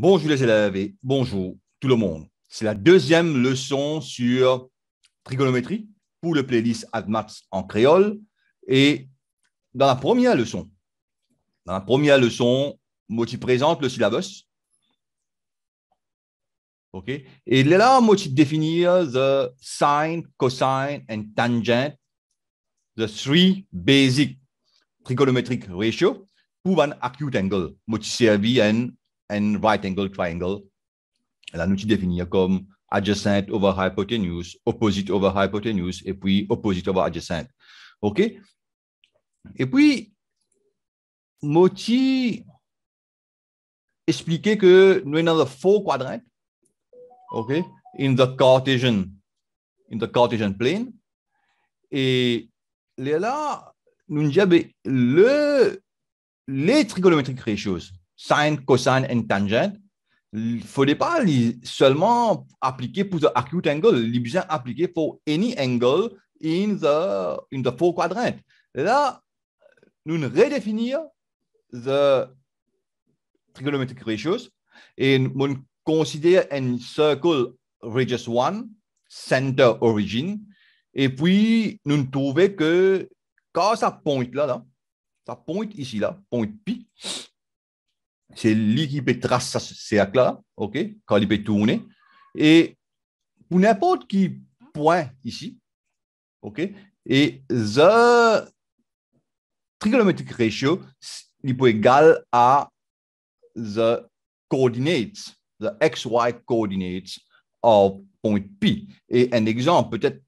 Bonjour les élèves bonjour tout le monde. C'est la deuxième leçon sur trigonométrie pour le playlist AdMaths en créole. Et dans la première leçon, dans la première leçon, Moti présente le syllabus. OK? Et là, Moti définit the sine, cosine and tangent, the three basic trigonometric ratio pour un acute angle. Moti servit un and right angle triangle. Là, nous définir comme adjacent over hypotenuse, opposite over hypotenuse, et puis opposite over adjacent. OK? Et puis, Moti expliquait que nous sommes dans le faux quadrant, OK? In the Cartesian, in the Cartesian plane. Et là, nous avons ben, le, les trigonométriques ratios, sine, cosine et tangent, il ne fallait pas seulement appliquer pour the acute angle, il les appliquer pour any angle in the, in the four quadrant. Là, nous redéfinir the trigonometric ratios et nous considérons un circle radius 1, center origin, et puis nous trouvons que quand ça pointe là, là ça pointe ici, là, pointe pi, c'est lui qui peut tracer ce cercle-là, OK, quand il peut tourner. Et pour n'importe qui point ici, OK, et the trigonometric ratio, il peut égal à the coordinates, the XY coordinates of point P. Et un exemple, peut-être,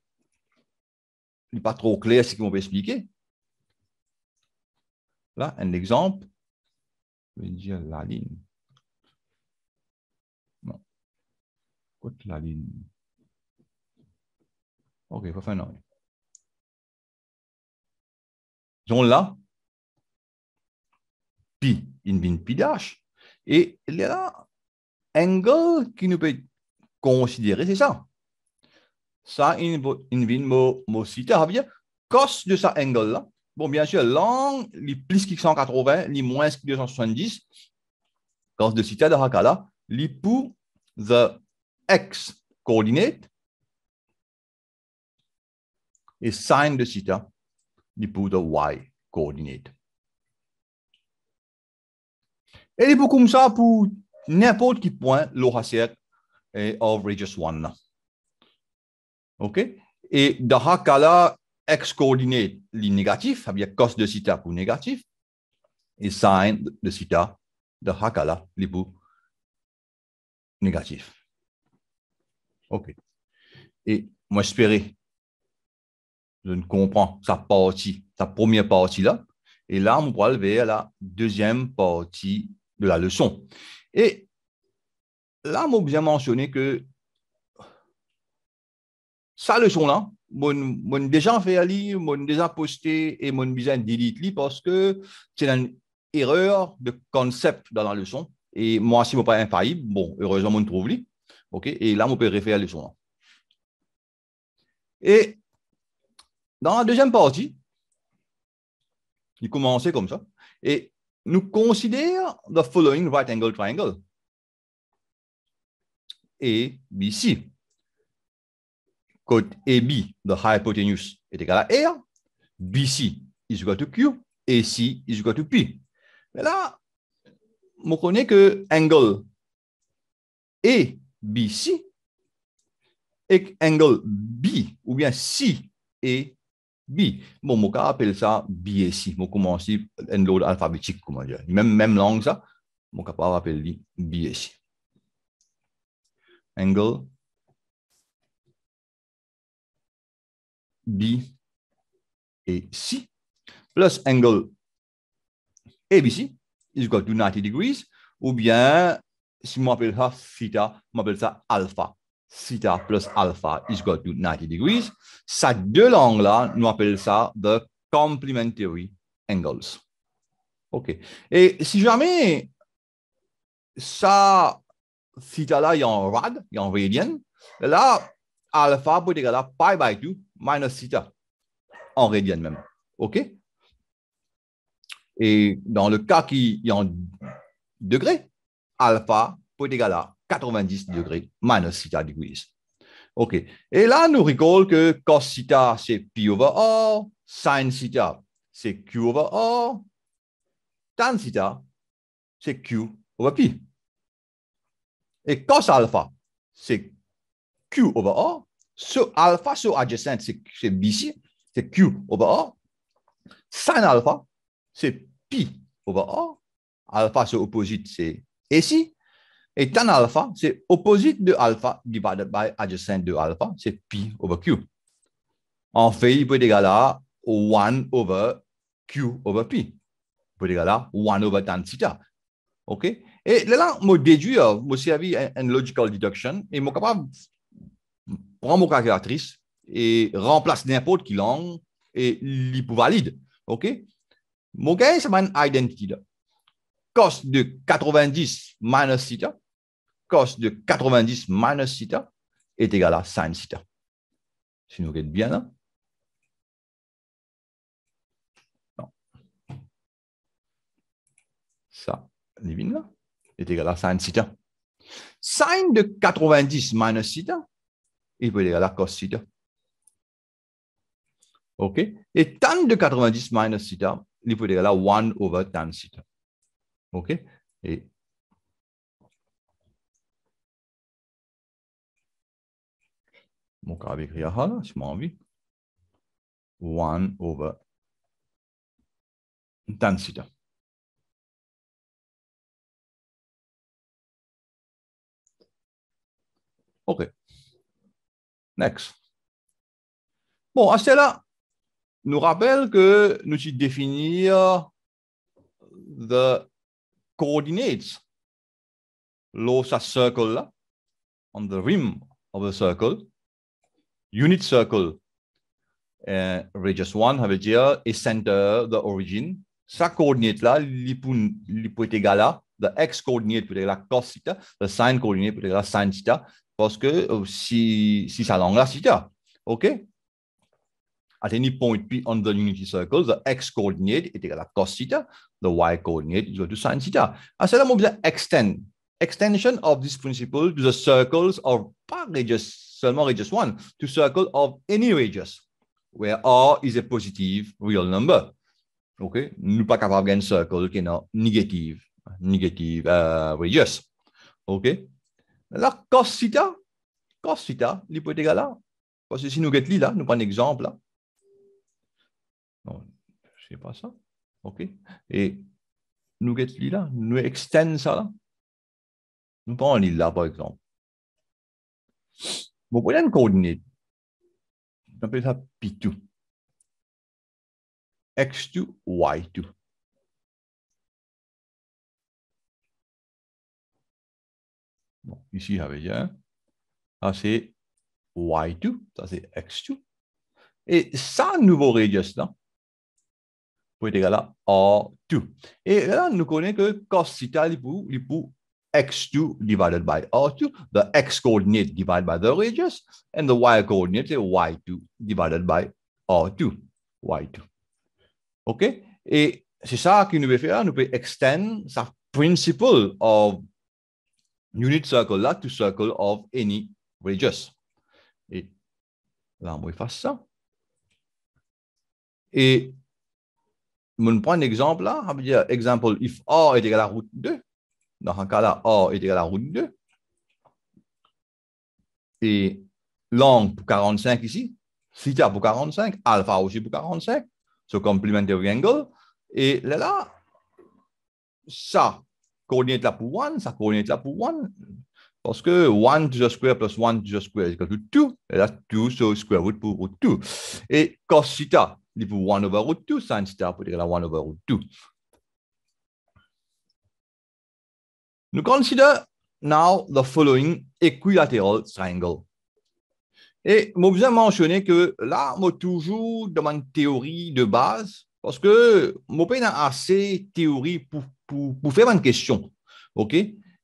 il n'est pas trop clair ce qu'on peut expliquer. Là, un exemple vais dire la ligne. Non. Écoute, la ligne. OK, faut faire Ils Donc là, pi, une bin pi dash. Et là, angle qui nous peut considérer, c'est ça. Ça, une bin mo, mo cita, cos de cet angle-là, Bon, bien sûr, l'angle, les plus que 180, les moins que 270, quand de cita de Hakala, est pour the x coordinate et signe de theta, est pour the y coordinate. Et est pour comme ça pour n'importe quel point, l'oracère est of radius 1. OK? Et dans Hakala, x-coordinate négatif, ça à dire cos de cita pour négatif, et sin de cita de Hakala, pour négatif. OK. Et moi, j'espérais, je ne comprends sa partie, sa première partie là. Et là, on pourra vers la deuxième partie de la leçon. Et là, on m'a bien mentionné que sa leçon là, mon, déjà fait li, mon déjà posté et mon besoin d'élite li parce que c'est une erreur de concept dans la leçon. Et moi, si je pas infaillible, bon, heureusement, on trouve li. OK? Et là, on peut refaire la leçon. Et dans la deuxième partie, il commençait comme ça. Et nous considérons the following right angle triangle. Et B, Code AB, the hypotenuse, est égal à R, BC is equal to Q, AC is equal to P. Mais là, on connaît que angle ABC et angle B, ou bien C et B. Bon, on appelle ça B et C. On commence en l'ordre alphabétique, comment dire. Même, même langue, ça, on capable appeler B et C. Angle B et C, plus angle ABC is equal to 90 degrees, ou bien, si je m'appelle ça theta, on m'appelle ça alpha. Theta plus alpha is equal to 90 degrees. Ces deux langues-là, nous appelle ça the complementary angles. OK. Et si jamais ça, theta-là, il y a un rad, il y a un radian, là, alpha peut être égal à pi by 2 minus theta en rédienne même. OK Et dans le cas qui est en degré, alpha peut être égal à 90 degrés minus theta degrees. OK. Et là, nous rigolons que cos theta, c'est pi over r, sin theta, c'est q over r, tan theta, c'est q over pi. Et cos alpha, c'est q over r, So alpha so adjacent, c'est BC, c'est Q over R. Sin alpha, c'est pi over R. Alpha so opposite, c'est ici. Et tan alpha, c'est opposite de alpha divided by adjacent de alpha, c'est pi over Q. En fait, il peut être égal à 1 over Q over pi. Il peut être égal à 1 over tan theta. OK? Et là, je déduis, je euh, servir une logical deduction et je suis capable prends mon calculatrice et remplace n'importe qui langue et l'hypovalide. OK? Mon gain, c'est mon identity. Cos Cost de 90 minus theta. Cost de 90 minus theta est égal à sin theta. Si nous êtes bien là. Ça, divine là, est égal à sin theta. Sin de 90 minus theta il peut égal à cos theta. OK? Et tan de 90 minus theta, il peut égal à 1 over tan theta. OK? Et mon cas avec à là, je m'en vais. 1 over tan theta. OK. Next. Bon, à cela nous rappelle que nous devons définir the coordinates L'eau, sa circle là, on the rim of the circle, unit circle, uh, radius 1, ça veut dire, et center, the origin, sa coordinate là, il peut être égal à, the x coordinate peut être égal theta, the sine coordinate peut être égal theta, parce que euh, si, si ça l'enlace, OK? At any point P on the unity circle, the x coordinate est égal à cos theta, the y coordinate is equal to sin theta. And so that extend extension of this principle to the circles of pas radius, seulement radius one to circle of any radius, where r is a positive real number. OK? Nous pas capable de un circle qui est negative négative uh, radius. OK? Là, cosita, cosita, cos theta, là, parce que si nous li là, nous prenons un exemple Non, je ne sais pas ça. OK. Et nous li là, nous extend ça là. Nous prenons l'île là, par exemple. Vous prenez une coordonnée. On appelle ça P2. X2, Y2. ici, j'avais bien. Ça, c'est y2. Ça, c'est x2. Et ça, nouveau radius, là, peut être égal à r2. Et là, nous connaissons que cos il peut x2 divided by r2, the x coordinate divided by the radius, and the y coordinate c'est y2 divided by r2, y2. OK? Et c'est ça que nous fait faire, nous pouvons extend sa principle of unit circle, là, to circle of any radius. Et là, on va efface ça. Et on prendre un exemple là, on dire, exemple, if R est égal à route 2, dans un cas là, R est égal à route 2, et long pour 45 ici, theta pour 45, alpha aussi pour 45, ce so complementary angle, et là ça, coordinate là pour 1, sa coordinate là pour 1, parce que 1 to the square plus 1 to the square is equal to 2, et là, 2 sur square root pour root 2. Et cos theta, 1 over root 2, sin theta peut égal à 1 over root 2. Nous considérons now the following equilateral triangle. Et vous ai mentionné que là, on toujours dans ma théorie de base, parce que mon Mopin a assez de théorie pour, pour, faire une question. OK?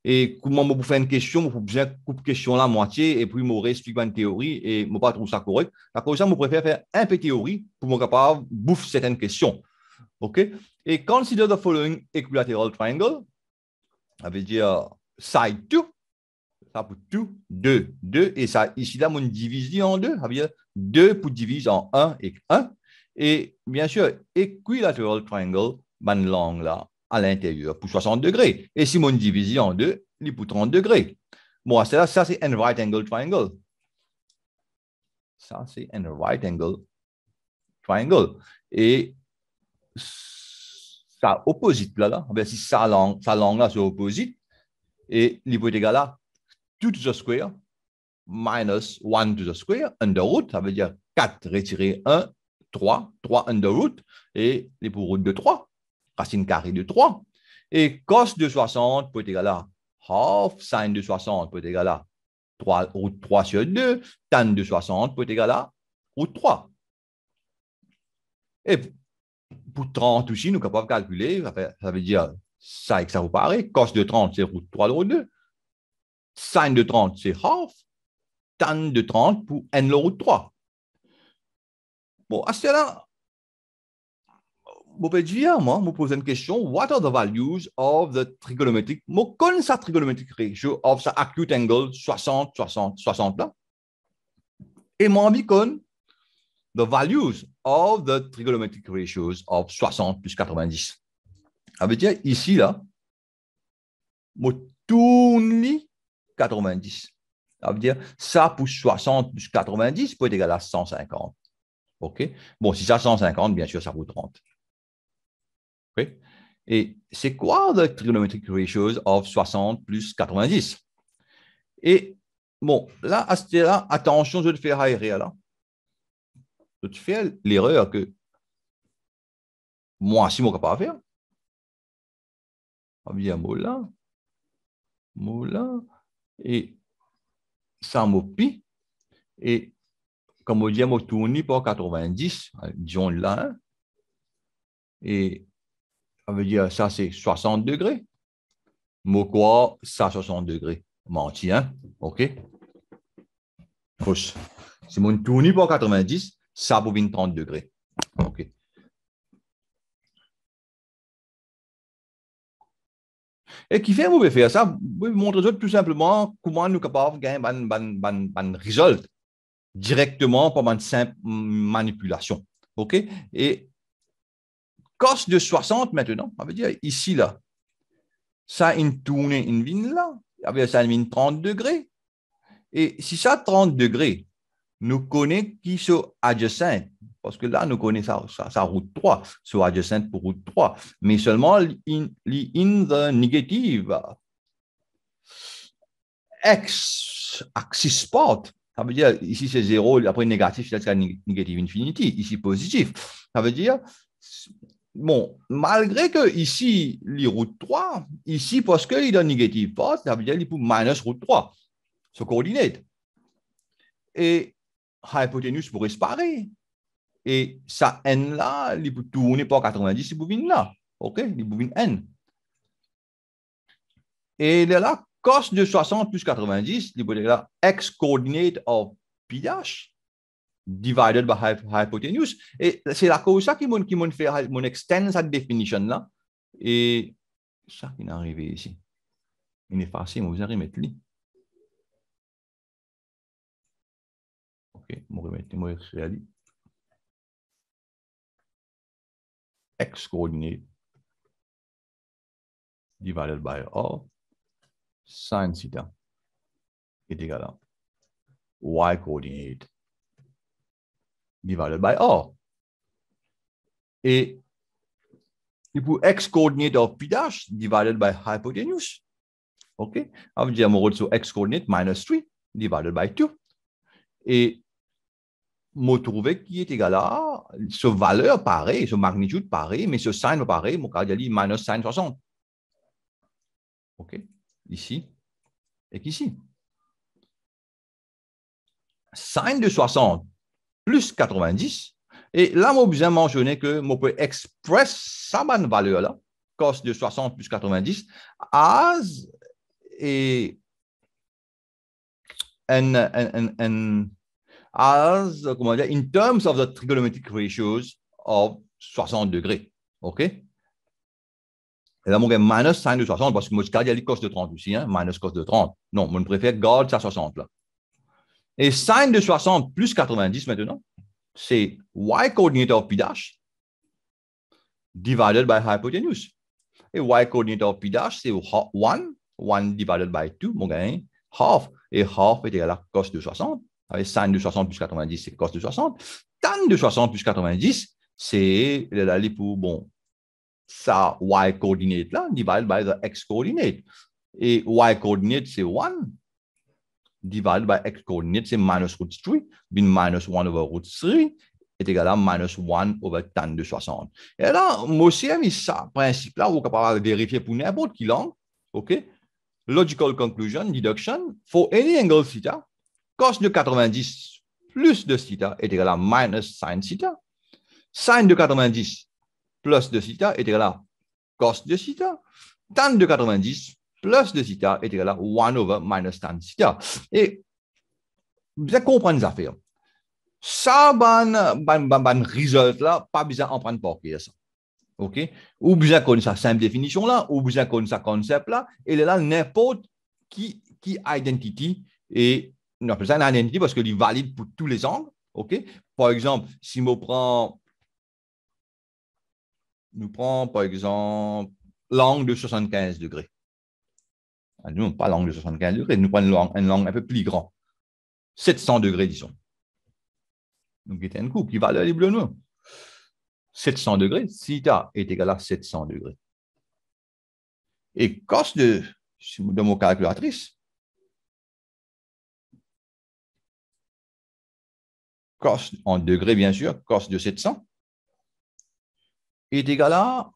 Et comment je faire une question, je bien couper question la moitié et puis je expliquer une théorie et je ne pas trouve ça correct. D'accord, ça, je préfère faire un peu de théorie pour me capable bouffer certaines questions. OK? Et consider the following equilateral triangle. Ça veut dire side 2. Ça pour tout, 2, 2. Et ça, ici, là, on divise en 2. Ça veut dire 2 pour diviser en 1 et 1. Et bien sûr, Equilateral Triangle, man Long là, à l'intérieur pour 60 degrés. Et si mon divise en deux, il est pour 30 degrés. Bon, ça, ça c'est un right angle triangle. Ça, c'est un right angle triangle. Et ça opposite là, là. si sa langue, sa là, c'est opposite. Et peut là égal à 2 to the square minus 1 to the square, under root, ça veut dire 4 retiré 1 3, 3 under root, et les pour root de 3, racine carrée de 3. Et cos de 60 peut être égal à half, sin de 60 peut être égal à 3, root 3 sur 2, tan de 60 peut être égal à root 3. Et pour 30 aussi, nous sommes calculer, ça veut dire ça et que ça vous paraît, cos de 30 c'est root 3 de 2, sin de 30 c'est half, tan de 30 pour n le root 3. Bon, à cela, vous pouvez dire, moi, me poser une question. What are the values of the trigonometric? Je connais sa trigonometric ratio of sa acute angle 60, 60, 60 là. Et moi, je connais the values of the trigonometric ratios of 60 plus 90. Ça veut dire, ici, là, je tourne 90. Ça veut dire, ça pour 60 plus 90 peut être égal à 150. OK Bon, si ça 150, bien sûr, ça vaut 30. Et c'est quoi le trigonometric ratios of 60 plus 90 Et bon, là, à là attention, je vais te faire aérer là. Je te fais l'erreur que moi, si mon pas à faire, on mot et ça m'opie, et comme on dit, on tourne pour 90, euh, disons là. Hein. Et ça veut dire, ça c'est 60 degrés. Moi quoi, ça 60 degrés. Menti, hein? OK? Fausse. Si mon tourne pour 90, ça pour 30 degrés. OK. Et qui fait, vous pouvez faire ça, vous montrer tout simplement comment nous sommes capables de gagner un résultat directement par une simple manipulation. OK Et cos de 60 maintenant, on veut dire ici, là, ça a une tournée, une vigne là, Ça ça une 30 degrés. Et si ça 30 degrés, nous connaissons qui sont adjacent, parce que là, nous connaissons sa, route 3, sur adjacent pour route 3, mais seulement in, in the négative. X axis ça veut dire, ici c'est zéro, après négatif, c'est négatif infinity, ici positif. Ça veut dire, bon, malgré que ici, les route 3, ici, parce qu'il est négatif pas, ça veut dire qu'il pour minus route 3, ce coordinate. Et hypoténuse pourrait se parer. Et ça n là, il peut tourner par 90, il peut venir là. OK? Il peut venir n. Et là, cos de 60 plus 90, l'hypothèque là, x coordinate of pH divided by hypotenuse. Et c'est la cause ça qui m'a qui fait, mon extend cette définition là. Et ça qui est arrivé ici. Il est facile, mais vous allez mettre lui. OK, je vais remettre, moi dit. X coordinate divided by R sin theta est égal à y coordinate divided by r. Et du coup, x coordinate of p dash divided by hypotenuse. OK? Ça veut dire, so x coordinate minus 3 divided by 2. Et me trouver qui est égal à ce valeur pareil, ce magnitude pareil, mais ce sin pareil, mon cas, dire minus sin 60. OK? ici et qu'ici. Sine de 60 plus 90. Et là, moi bien mentionné que je peux express sa bonne valeur là, cos de 60 plus 90, as et and, and, and, as, in terms of the trigonometric ratios of 60 degrés. OK? là, Et gars, minus sin de 60, parce que moi, je les cos de 30 aussi, hein, minus cos de 30. Non, je préfère garder sa 60 là. Et sin de 60 plus 90 maintenant, c'est y coordinate of p dash divided by hypotenuse. Et y coordinate of p dash, c'est 1, 1 divided by 2, mon gain, hein, half. Et half est égal à cos de 60. Avec de 60 plus 90, c'est cos de 60. Tan de 60 plus 90, c'est, il pour, bon, sa y coordinate là divided by the x coordinate. Et y coordinate c'est 1 divided by x coordinate c'est minus root 3, minus 1 over root 3 est égal à minus 1 over tan de 60. Et là, moi aussi, j'ai hein, mis ça, principe là, vous pouvez vérifier pour n'importe quel angle, OK? Logical conclusion, deduction, for any angle theta, cos de 90 plus de theta est égal à minus sin theta. Sin de 90 plus de θ est égal à cos de θ. Tan de 90 plus de θ est égal à 1 over minus tan θ. Et vous comprendre les affaires. Ça, ban, ban, ban, result là, pas besoin d'en prendre pour ça. OK? Ou besoin connaître sa simple définition là, ou bien connaître sa concept là, et là, n'importe qui, qui identity, et on appelle ça une identity parce que est valide pour tous les angles. OK? Par exemple, si je prends nous prenons, par exemple l'angle de 75 degrés. Ah, nous, pas l'angle de 75 degrés, nous prenons un angle un peu plus grand. 700 degrés, disons. Donc, il un coup qui va aller bleu noir. 700 degrés, ta est égal à 700 degrés. Et cos de, de mon calculatrice, cos en degrés, bien sûr, cos de 700, est égal à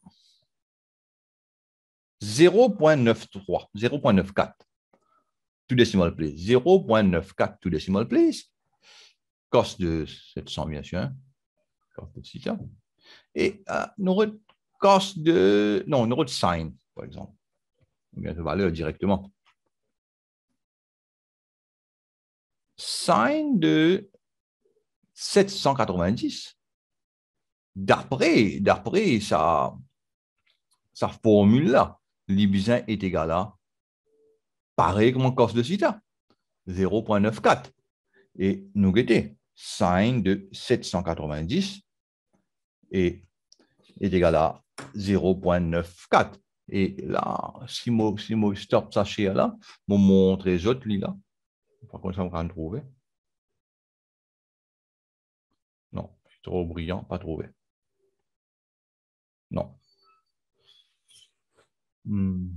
0.93, 0.94. Tout décimal place. 0.94 tout décimal place. Cos de 700, bien sûr. Hein. Cos de Et euh, nous cos de... Non, nous sine, par exemple. Ou bien de valeur directement. Sine de 790 d'après, d'après sa, sa formule-là, est égal à, pareil comme en cos de Cita, 0.94. Et nous guettons 5 de 790 et est égal à 0.94. Et là, si moi, si moi stop ça chez là, je montre les autres là. pas contre, ça me trouver. Non, trop brillant, pas trouvé. Non. Hmm.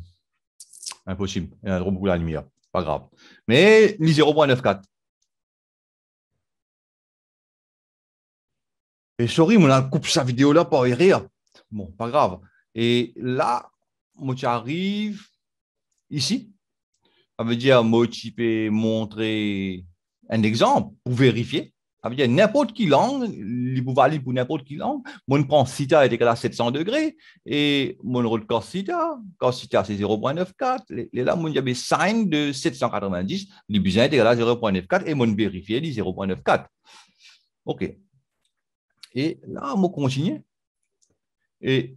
Impossible. Il y a trop beaucoup la lumière. Pas grave. Mais ni 0.94. Et sorry, on a coupe sa vidéo là pour rire. Bon, pas grave. Et là, moi, tu ici. Ça veut dire, moi, tu peux montrer un exemple pour vérifier. Ça veut dire n'importe qui langue, il pour n'importe qui langue. Mon prend Cita est égal à 700 degrés et mon rôle cos cosita c'est 0.94. Et là, mon de 790, le besoin est égal à 0.94 et mon vérifié dit 0.94. OK. Et là, mon continue. Et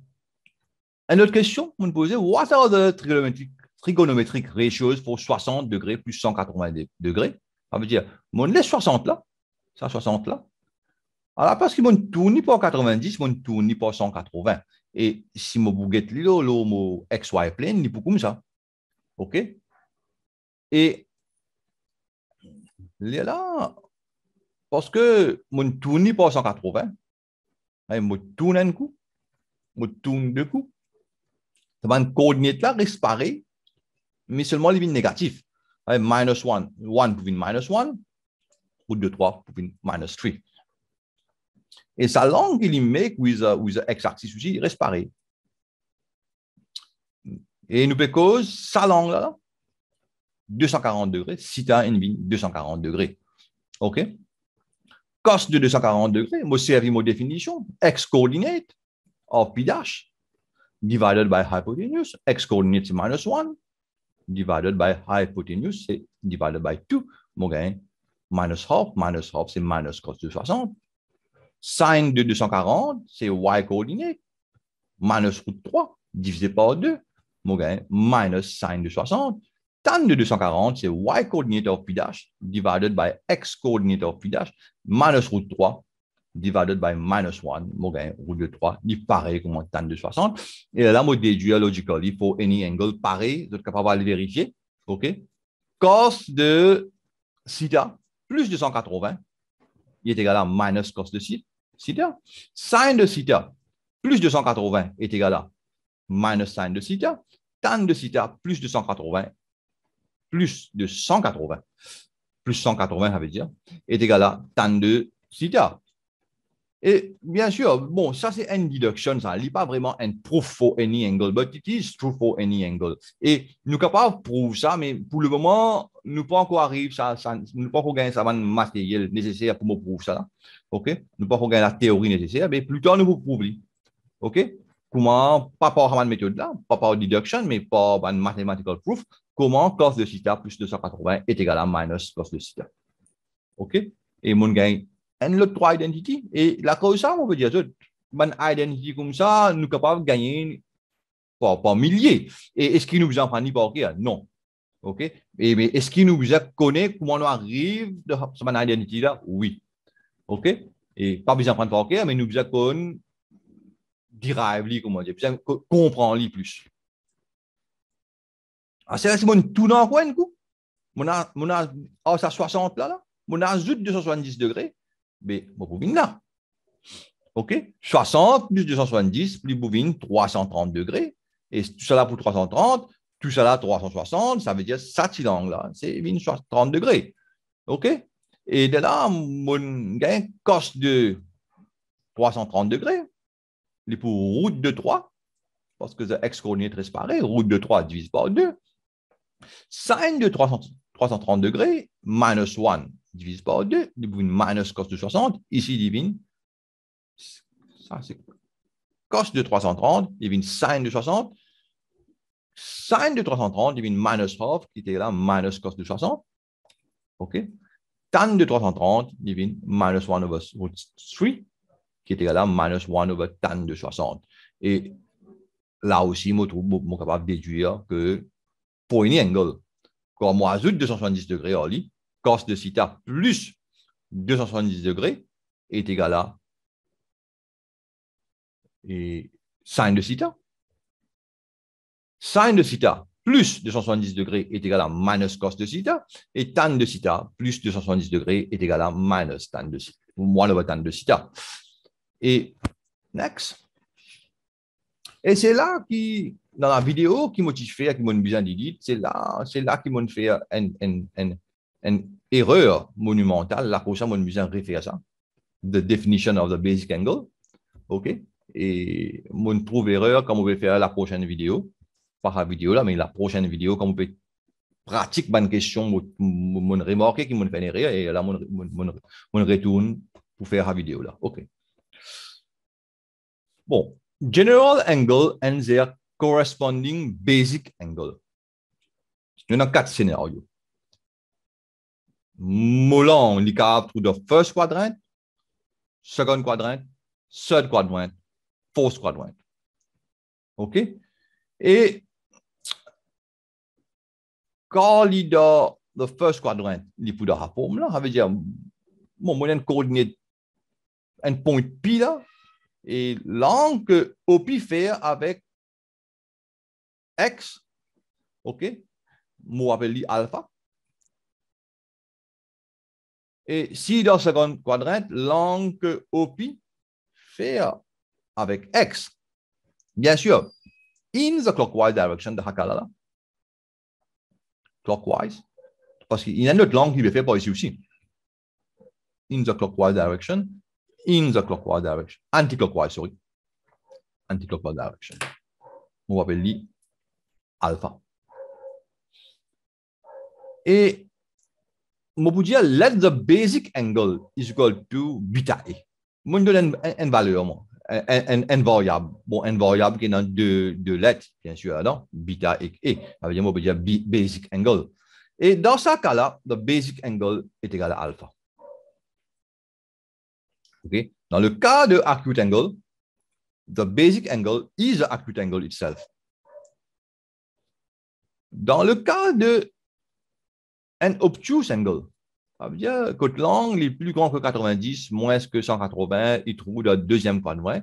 une autre question, on me what are the trigonometric, trigonometric pour 60 degrés plus 180 degrés? Ça veut dire, mon les 60 là, 160 là. Alors, parce qu'ils ne tourne pas 90, mon tour tourne pour 180. Et si mon bouguette l'eau, l'eau, mon XY plane, il pas comme ça. OK? Et là, parce que mon tourne pas 180, et mon tourne un coup, mon tourne deux coups, ça va là, disparaître, mais seulement les négatif Minus 1, 1 pour minus 1, ou de 3 pour minus 3. Et sa langue, il make with, avec with the x-axis aussi, il reste pareil. Et nous pouvons sa langue, là, 240 degrés, sita envy 240 degrés. OK? Cos de 240 degrés, moi servi ma définition, x coordinate of p dash divided by hypotenuse, x coordinate c'est minus 1, divided by hypotenuse c'est divided by 2, mon gain minus half, minus half, c'est minus cos 260. Sine de 240, c'est y coordinate. Minus root 3, divisé par 2, mon minus sine de 60. Tan de 240, c'est y coordinate of p dash divided by x coordinate of p dash, minus root 3, divided by minus 1, mon gain, root de 3, dit pareil comme tan de 60. Et là, moi, déduire il faut any angle, pareil, vous êtes capable de le vérifier. OK? Cos de theta plus 280, il est égal à minus cos de cita. Sin de cita, plus 280 est égal à minus sin de cita. Tan de cita, plus 280 plus 180, plus 180, ça veut dire, est égal à tan de cita. Et bien sûr, bon, ça c'est une deduction, ça n'est pas vraiment une proof for any angle, but it is true for any angle. Et nous capables de prouver ça, mais pour le moment, nous pas encore arrivé, ça, ça, nous pas encore gagné ça, le matériel nécessaire pour nous prouver ça. OK? Nous pas encore gagné la théorie nécessaire, mais plutôt nous vous prouver. OK? Comment, pas par la méthode là, pas par deduction, mais par une mathematical proof, comment cos de θ plus 280 est égal à minus cos de theta. OK? Et mon gagne un look trois identity. Et la ça on peut dire, une identity comme ça, nous sommes capables de gagner par, milliers. Et est-ce qu'il nous en pas ni par hein? Non. OK? Et, mais est-ce qu'il nous connaît comment on arrive de cette identité-là? Oui. OK? Et pas besoin de prendre par cœur, hein, mais nous connaître derive, comment dire, comprendre plus. Ah, c'est là, c'est mon tout dans le coin, mon a, mon a, oh, ça 60 là, là, mon a 270 degrés, mais je bouvine là. OK 60 plus 270, plus bouvine 330 degrés. Et tout ça pour 330, tout ça 360, ça veut dire ça l'angle là, c'est 30 degrés. OK Et de là, mon gain cos de 330 degrés, les pour route de 3, parce que c'est x très séparé. route de 3 divisé par 2, sin de 330 degrés, minus 1 divise par 2, divine une minus cos de 60. Ici, divine, ça c'est cos de 330, divine sine de 60. Sine de 330, divine minus half, qui égal à minus cos de 60. OK Tan de 330, divine minus 1 over root 3, qui égal à minus 1 over tan de 60. Et là aussi, je suis capable de déduire que pour une angle, quand moi, de 270 degrés, cos de θ plus 270 degrés est égal à et sin de θ. Sin de θ plus 270 degrés est égal à minus cos de θ et tan de θ plus 270 degrés est égal à minus tan de θ, moins le tan de θ. Et next. Et c'est là qui, dans la vidéo qui m'a fait, qui m'a besoin dit, c'est là, c'est là qui m'a fait un erreur monumentale, la Rosa Monumental réfère refaire ça, the definition of the basic angle, ok, et mon trouve erreur, comme on va faire la prochaine vidéo, pas la vidéo là, mais la prochaine vidéo, comme on peut pratiquer une question, mon remarque qui mon fait erreur, et là, mon, mon, mon retourne pour faire la vidéo là, ok. Bon, general angle and their corresponding basic angle. Il y en a quatre scénarios moulin, il est capable first quadrant, second quadrant, third quadrant, fourth quadrant. OK? Et quand il the first quadrant, il peut avoir forme là, ça veut dire, mon moyen de un point pi là, et l'angle au pi fait avec x, OK? Moi, appelé alpha. Et si dans second quadrant, l'angle OP fait avec X, bien sûr, in the clockwise direction de Hakalala, clockwise, parce qu'il y a une autre langue qui le fait par ici aussi. In the clockwise direction, in the clockwise direction, anti-clockwise, sorry, anti-clockwise direction. On va appeler alpha. Et dire let the basic angle is equal to beta A. E. Moi, je donner une valeur, un Une variable. Bon, une variable qui est dans deux, lettres, bien sûr, non? Beta et A. Ça veut dire, basic angle. Et dans ce cas-là, the basic angle est égal à alpha. Ok? Dans le cas de acute angle, the basic angle is the acute angle itself. Dans le cas de un obtuse angle. Ça veut dire que l'angle est plus grand que 90, moins que 180, il trouve le deuxième point moins.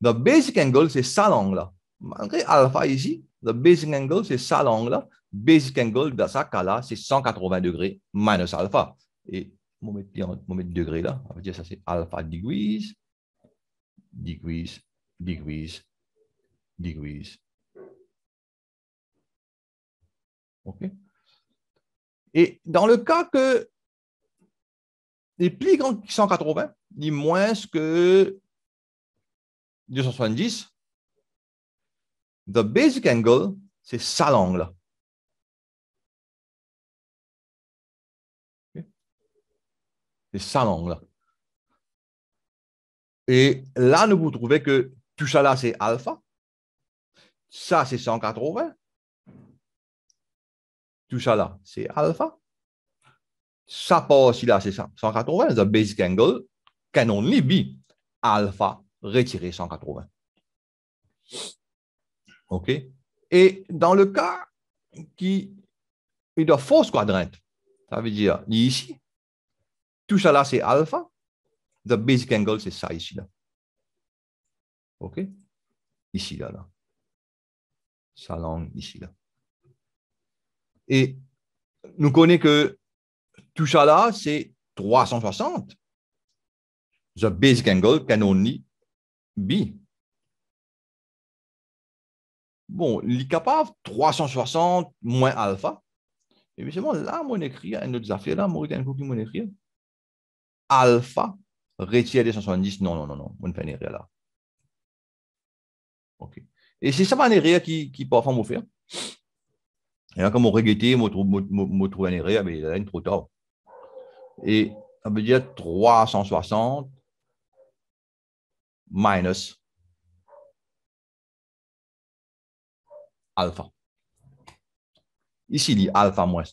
Le basic angle, c'est ça langle Malgré alpha ici, le basic angle, c'est ça langle Basic angle, dans ce c'est 180 degrés minus alpha. Et on va mettre degré là. ça veut dire ça, c'est alpha degrees, degrees, degrees, degrees. OK? Et dans le cas que les plis grands 180, ni moins que 270, the basic angle, c'est ça l'angle. C'est ça l'angle. Et là, ne vous trouvez que tout ça là, c'est alpha. Ça, c'est 180 tout ça là, c'est alpha. Ça part là, c'est ça, 180, the basic angle can only be alpha retiré 180. OK? Et dans le cas qui est de fausse quadrante, ça veut dire ici, tout ça là, c'est alpha. The basic angle, c'est ça ici là. OK? Ici là, là. Ça long ici là. Et nous connaissons que tout ça là, c'est 360. The basic angle can only be. Bon, il 360 moins alpha. Évidemment, là, mon écrit, un autre affaire là, mon qui mon écrit. Alpha, retire 270. Non, non, non, non, on fait rien là. OK. Et c'est ça, mon erreur qui, qui parfois me faire. Et là, quand on regrettait, on trouvait un erreur, ben, mais il trop tard. Et on veut dire 360 minus alpha. Ici, il dit alpha moins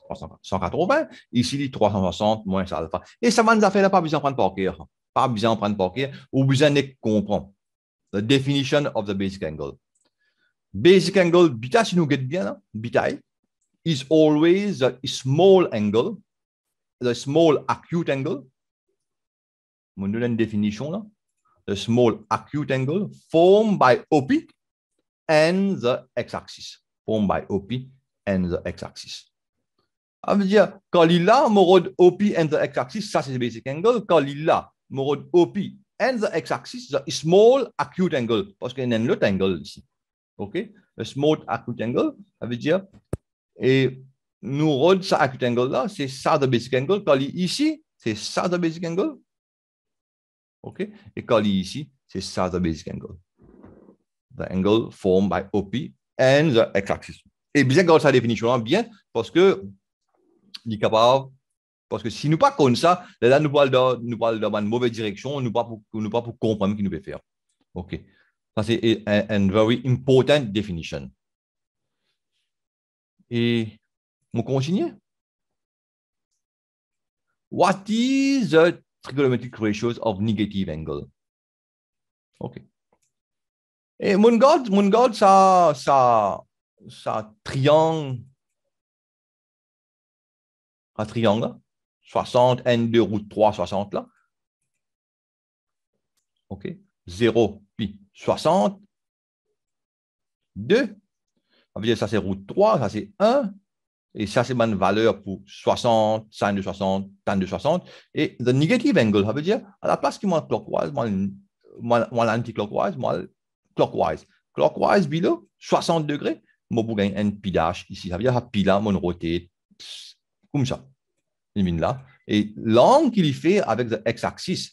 180. Ici, il dit 360 moins alpha. Et ça va nous faire pas besoin de prendre pour qui. Pas besoin de prendre par Ou besoin de comprendre. The definition of the basic angle. Basic angle, beta, si nous guettons bien, beta, is always a small angle, the small acute angle. On donne une définition là. The small acute angle formed by OP and the x-axis. Formed by OP and the x-axis. Ça veut dire, quand il a mode OP and the x-axis, ça c'est le basic angle. Quand il a OP and the x-axis, the small acute angle. Parce qu'il y a un autre angle ici. OK? The small acute angle, ça veut dire Et nous rôde ça acute angle là, c'est ça le basic angle. Quand il ici, c'est ça le basic angle. OK? Et quand il ici, c'est ça le basic angle. The angle formed by OP and the x-axis. Et bien ça sa définition hein, bien parce que il est capable parce que si nous pas comme ça, là nous parlons nous parlons dans une mauvaise direction, nous pas pour, nous pas pour comprendre ce qu'il nous fait faire. OK. Ça c'est une very important definition. Et on continue. What is the trigonometric ratios of negative angle? OK. Et mon God, ça, ça, ça triangle, un triangle, 60, hein? N2 root 3, 60 là. OK. 0, puis 60, 2, on veut dire ça, c'est route 3, ça, c'est 1. Et ça, c'est ma valeur pour 60, 5 de 60, tan de 60. Et le negative angle, ça veut dire, à la place qui moi clockwise, moi, moi, clockwise moi clockwise. Clockwise, below, 60 degrés, je vais gagner un pi dash ici. Ça veut dire, ça, pi là, mon roté, comme ça. Et l'angle qu'il fait avec le x axis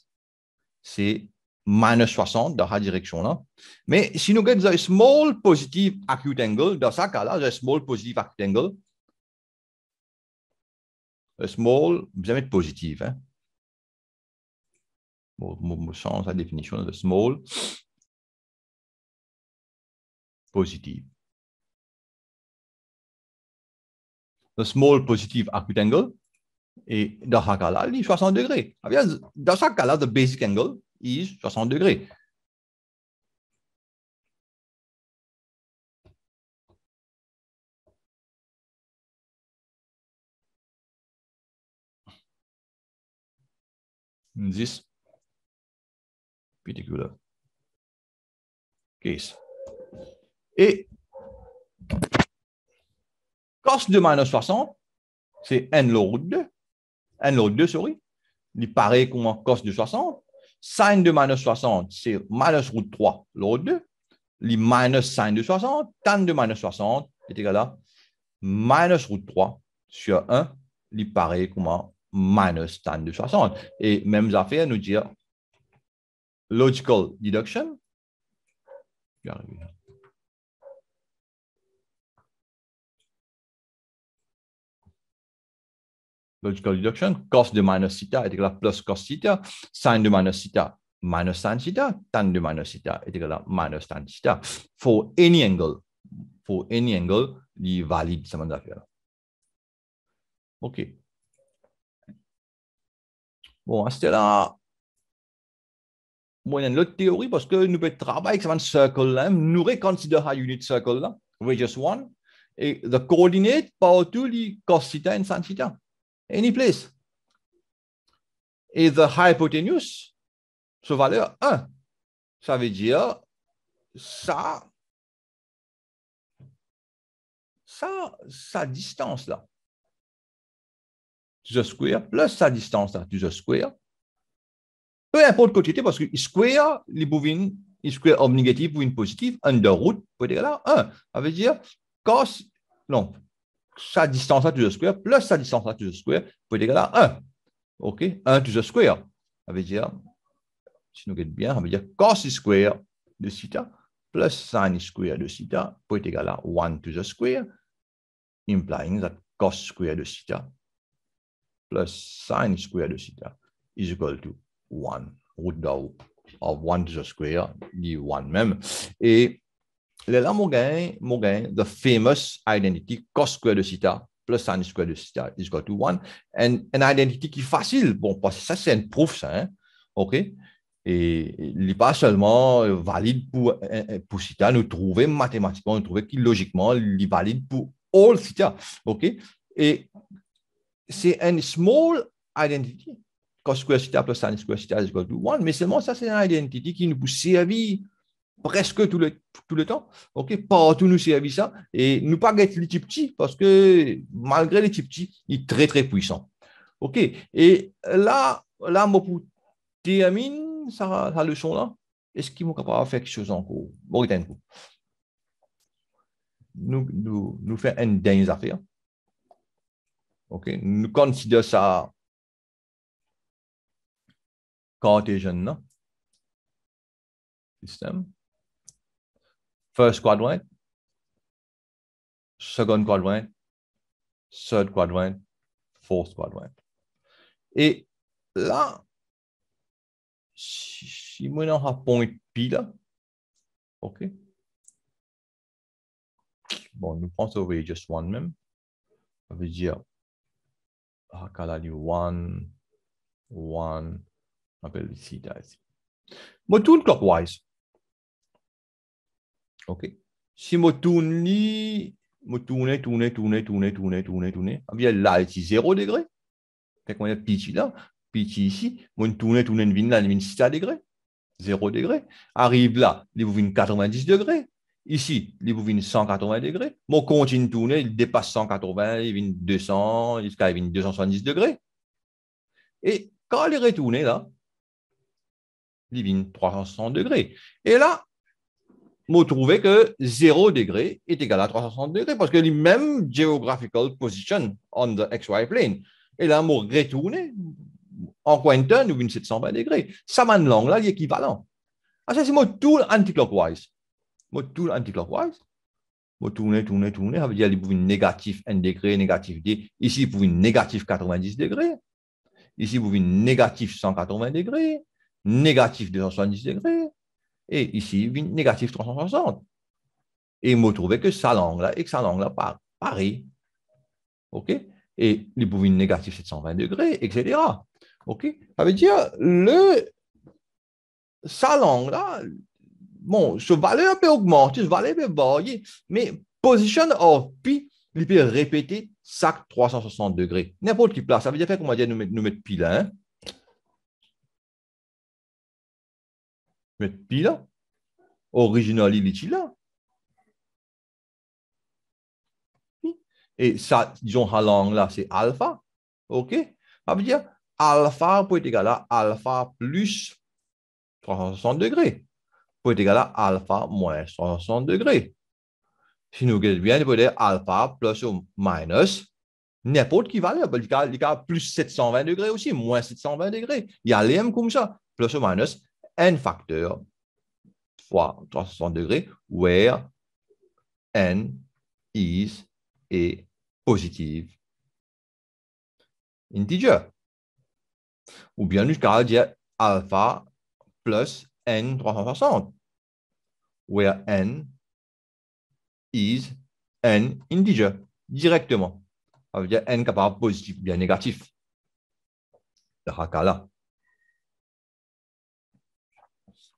c'est minus 60 dans cette direction-là. Mais si nous avons un small positive acute angle, dans ce cas-là, un small positive acute angle, un small, jamais positif. Hein? Bon, je change la définition de small. positif. Le small positive acute angle. Et dans ce cas-là, il est 60 degrés. Ah dans ce cas-là, le basic angle, I 60 degrés. this particular case. Et cos de minus 60, c'est n log 2, n log 2, sorry, il paraît comment cos de 60, Sine de minus 60, c'est minus root 3, l'autre 2. Les minus sine de 60, tan de minus 60 est égal à minus root 3 sur 1, il paraît comment minus tan de 60. Et même affaire nous dire logical deduction. logical deduction, cos de minus theta est égal à plus cos theta, sin de minus theta minus sin theta, tan de minus theta est égal à minus tan theta. For any angle, for any angle, il valide ce affaire. OK. Bon, c'était là. Bon, il y a une autre théorie parce que nous pouvons travailler avec un circle Nous reconsidérons un unit circle là, radius 1, Et the coordinate, par tous les cos theta et sin theta any place. is the hypotenuse, ce valeur 1. Ça veut dire ça, ça, sa distance là. The square plus sa distance là, the square. Peu importe côté, parce que square, les bouvines, square négatif ou une positive, under root, peut être là, 1. Ça veut dire cos, non, sa distance à to the square plus sa distance à to the square peut être égal à 1. OK 1 to the square. Ça veut dire, si nous guettons bien, ça veut dire cos square de theta plus sin square de theta peut être égal à 1 to the square, implying that cos square de theta plus sin square de theta is equal to 1 root of 1 to the square, dit 1 même. Et L'élan Mogain, Mogain, the famous identity cos square de theta plus sin square de theta is equal to 1. And an identity qui est facile. Bon, parce que ça, c'est une proof, ça. Hein? OK? Et il n'est pas seulement euh, valide pour, euh, euh, pour theta, nous trouver mathématiquement, nous trouver qui logiquement, il est valide pour all theta. OK? Et c'est une small identity, cos square theta plus sin square theta is equal to 1, mais seulement ça, c'est une identity qui nous peut servir presque tout le, tout le temps. OK, partout nous servit ça et nous pas être les petits parce que malgré les petits, il est très très puissant. OK, et là là moi pour terminer ça leçon là, est-ce qu'ils vont faire quelque chose encore Bon, nous, nous, nous faisons une dernière affaire. OK, nous considérons ça quand tu es jeune, non? Système. first quadrant, second quadrant, third quadrant, fourth quadrant. Et là, si maintenant on point pi OK? Bon, nous prenons sauver just one même. Ça veut dire, ah, one, one, on appelle ici, là, ici. clockwise. OK. Si je tourne, je tourne, tourne, tourne, tourne, tourne, tourne, tourne. Ah, bien là, c'est 0 degré. on qu'on a petit là, petit ici. Je tourne, tourne, vin là, vin 6 degrés. 0 degré. Arrive là, il vous 90 degrés. Ici, il vous 180 degrés. Mon continue de tourner, il dépasse 180, il vient 200, jusqu'à 270 degrés. Et quand il est retourné là, il vient 300 degrés. Et là, moi, je trouvais que 0 degré est égal à 360 degrés parce que les la geographical position on the XY plane. Et là, moi, retourné en Quentin ou une 720 degrés. Ça m'a langue là, l'équivalent. Alors, ah, ça, c'est moi, tout anticlockwise. clockwise Moi, tout anti-clockwise. Moi, tourner, tourner, tourner. Ça veut dire, pour une négatif 1 degré, négatif d Ici, pour une négatif 90 degrés. Ici, vous une négatif 180 degrés, négatif 270 degrés, et ici, négatif 360. Et il me trouvait que sa langue-là et que ça langue-là par Paris. OK Et peut une négatif 720 degrés, etc. OK Ça veut dire, le, sa langue-là, bon, ce valeur peut augmenter, ce valeur peut varier, mais position of pi, il peut répéter sac 360 degrés. N'importe qui place. Ça veut dire, comment dire, nous mettre, nous hein? pile Original, il est là. Et ça, disons, halang là, c'est alpha. OK? Ça veut dire alpha peut être égal à alpha plus 360 degrés. Peut être égal à alpha moins 360 degrés. Si nous regardons bien, il peut être alpha plus ou minus n'importe qui valeur. Il y a plus 720 degrés aussi, moins 720 degrés. Il y a mêmes comme ça, plus ou minus n facteur fois 360 degrés, where n is a positive integer. Ou bien jusqu'à dire alpha plus n 360, where n is n integer directement. Ça veut dire n capable positif, bien négatif. là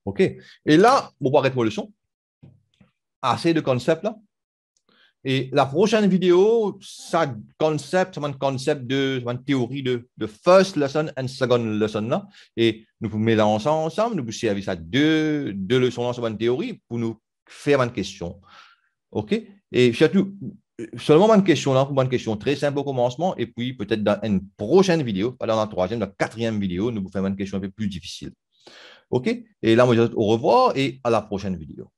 OK Et là, arrêter ah, le son. assez de concepts là. Et la prochaine vidéo, ça concept, c'est un concept de, théorie de, de, first lesson and second lesson là. Et nous vous mélangeons ensemble, nous vous servir ça deux, deux leçons dans cette théorie pour nous faire une question. OK Et surtout, seulement une question là, une question très simple au commencement, et puis peut-être dans une prochaine vidéo, pas dans la troisième, la quatrième vidéo, nous vous faire une question un peu plus difficile. OK Et là, moi, je vous dis au revoir et à la prochaine vidéo.